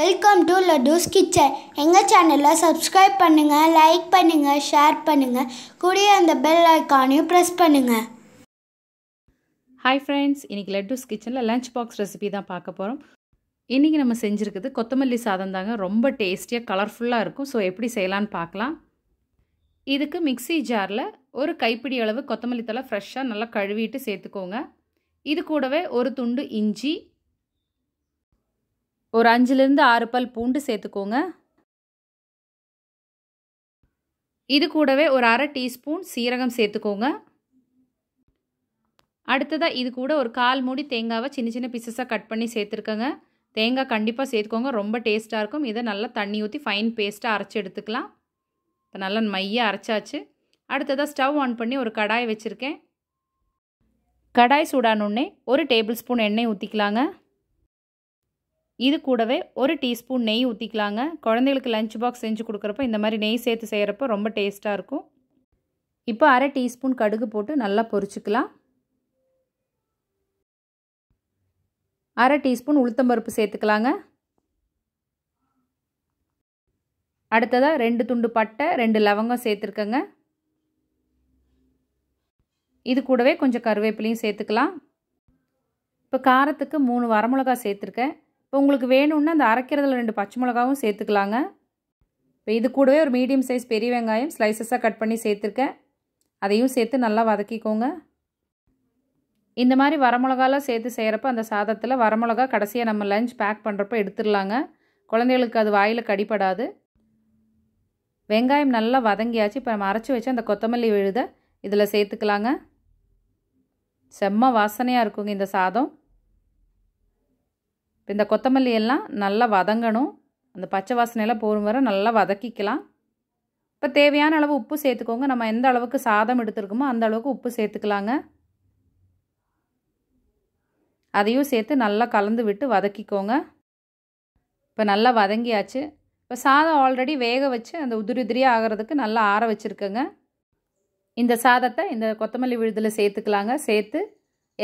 welcome to லட்டூஸ் kitchen எங்கள் சேனலில் subscribe பண்ணுங்கள் லைக் பண்ணுங்கள் ஷேர் பண்ணுங்கள் கூடிய அந்த பெல் ஐக்கானையும் ப்ரெஸ் பண்ணுங்கள் ஹாய் ஃப்ரெண்ட்ஸ் இன்றைக்கி லட்டூஸ் கிச்சனில் லஞ்ச் பாக்ஸ் ரெசிபி தான் பார்க்க போகிறோம் இன்றைக்கி நம்ம செஞ்சுருக்குது கொத்தமல்லி சாதம் தாங்க ரொம்ப டேஸ்டியாக கலர்ஃபுல்லாக இருக்கும் ஸோ எப்படி செய்யலான்னு பார்க்கலாம் இதுக்கு மிக்சி ஜாரில் ஒரு கைப்பிடி அளவு கொத்தமல்லி தலை ஃப்ரெஷ்ஷாக நல்லா கழுவிட்டு சேர்த்துக்கோங்க இது கூடவே ஒரு துண்டு இஞ்சி ஒரு அஞ்சுலேருந்து ஆறு பல் பூண்டு சேர்த்துக்கோங்க இது கூடவே ஒரு அரை டீஸ்பூன் சீரகம் சேர்த்துக்கோங்க அடுத்ததாக இது கூட ஒரு கால் மூடி தேங்காவை சின்ன சின்ன பீசஸாக கட் பண்ணி சேர்த்துருக்கோங்க தேங்காய் கண்டிப்பாக சேர்த்துக்கோங்க ரொம்ப டேஸ்ட்டாக இருக்கும் இதை நல்லா தண்ணி ஊற்றி ஃபைன் பேஸ்ட்டாக அரைச்சி எடுத்துக்கலாம் இப்போ நல்லா மையாக அரைச்சாச்சு அடுத்ததாக ஸ்டவ் ஆன் பண்ணி ஒரு கடாய் வச்சுருக்கேன் கடாய் சூடானோடனே ஒரு டேபிள் ஸ்பூன் எண்ணெய் ஊற்றிக்கலாங்க இது கூடவே ஒரு டீஸ்பூன் நெய் ஊற்றிக்கலாங்க குழந்தைகளுக்கு லஞ்ச் பாக்ஸ் செஞ்சு கொடுக்குறப்ப இந்த மாதிரி நெய் சேர்த்து செய்கிறப்ப ரொம்ப டேஸ்ட்டாக இருக்கும் இப்போ அரை டீஸ்பூன் கடுகு போட்டு நல்லா பொரிச்சுக்கலாம் அரை டீஸ்பூன் உளுத்தம்பருப்பு சேர்த்துக்கலாங்க அடுத்ததாக ரெண்டு துண்டு பட்டை ரெண்டு லவங்கம் சேர்த்துருக்கேங்க இது கூடவே கொஞ்சம் கருவேப்பிலையும் சேர்த்துக்கலாம் இப்போ காரத்துக்கு மூணு வரமிளகா சேர்த்துருக்கேன் இப்போ உங்களுக்கு வேணும்னா அந்த அரைக்கிறதுல ரெண்டு பச்சை மிளகாவும் சேர்த்துக்கலாங்க இப்போ இது கூடவே ஒரு மீடியம் சைஸ் பெரிய வெங்காயம் ஸ்லைசஸாக கட் பண்ணி சேர்த்துருக்கேன் அதையும் சேர்த்து நல்லா வதக்கிக்கோங்க இந்த மாதிரி வரமிளகாலாம் சேர்த்து செய்கிறப்ப அந்த சாதத்தில் வரமிளகா கடைசியாக நம்ம லஞ்ச் பேக் பண்ணுறப்ப எடுத்துடலாங்க குழந்தைகளுக்கு அது வாயில் கடிப்படாது வெங்காயம் நல்லா வதங்கியாச்சு இப்போ நம்ம அரைச்சி வச்சு அந்த கொத்தமல்லி விழுத இதில் சேர்த்துக்கலாங்க செம்ம வாசனையாக இருக்குங்க இந்த சாதம் இப்போ இந்த கொத்தமல்லி எல்லாம் நல்லா வதங்கணும் அந்த பச்சை வாசனையெல்லாம் போகும் வர நல்லா வதக்கிக்கலாம் இப்போ தேவையான அளவு உப்பு சேர்த்துக்கோங்க நம்ம எந்த அளவுக்கு சாதம் எடுத்துருக்கோமோ அந்த அளவுக்கு உப்பு சேர்த்துக்கலாங்க அதையும் சேர்த்து நல்லா கலந்து விட்டு வதக்கிக்கோங்க இப்போ நல்லா வதங்கியாச்சு இப்போ சாதம் ஆல்ரெடி வேக வச்சு அந்த உதிரி உதிரியாக ஆகிறதுக்கு நல்லா ஆற வச்சுருக்கோங்க இந்த சாதத்தை இந்த கொத்தமல்லி விழுதில் சேர்த்துக்கலாங்க சேர்த்து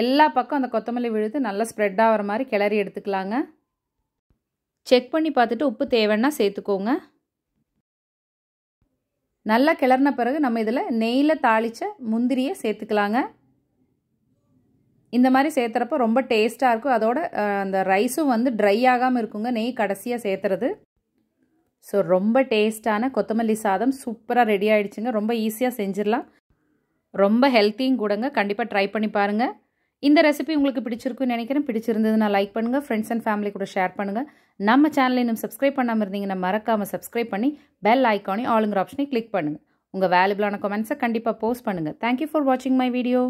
எல்லா பக்கம் அந்த கொத்தமல்லி விழுது நல்லா ஸ்ப்ரெட் ஆகிற மாதிரி கிளறி எடுத்துக்கலாங்க செக் பண்ணி பார்த்துட்டு உப்பு தேவைன்னா சேர்த்துக்கோங்க நல்லா கிளறின பிறகு நம்ம இதில் நெய்யில் தாளித்த முந்திரியை சேர்த்துக்கலாங்க இந்த மாதிரி சேர்த்துறப்ப ரொம்ப டேஸ்ட்டாக இருக்கும் அதோட அந்த ரைஸும் வந்து ட்ரை ஆகாமல் இருக்குங்க நெய் கடைசியாக சேர்த்துறது ஸோ ரொம்ப டேஸ்ட்டான கொத்தமல்லி சாதம் சூப்பராக ரெடி ஆகிடுச்சுங்க ரொம்ப ஈஸியாக செஞ்சிடலாம் ரொம்ப ஹெல்த்தியும் கூடங்க கண்டிப்பாக ட்ரை பண்ணி பாருங்கள் இந்த ரெசிபி உங்களுக்கு பிடிச்சிருக்குன்னு நினைக்கிறேன் பிடிச்சிருந்ததுன்னா லைக் பண்ணுங்கள் ஃப்ரெண்ட்ஸ் அண்ட் ஃபேமிலி கூட ஷேர் பண்ணுங்கள் நம்ம சேனலை இன்னும் சப்ஸ்கிரைப் பண்ணாமல் இருந்தீங்கன்னா மறக்காமல் சப்ஸ்கிரைப் பண்ணி பெல் ஐக்கானே ஆளுங்கிற ஆப்ஷனை கிளிக் பண்ணுங்கள் உங்கள் வேலுபிளான கமெண்ட்ஸை கண்டிப்பாக போஸ்ட் பண்ணுங்கள் தேங்க்யூ ஃபார் வாட்சிங் மை வீடியோ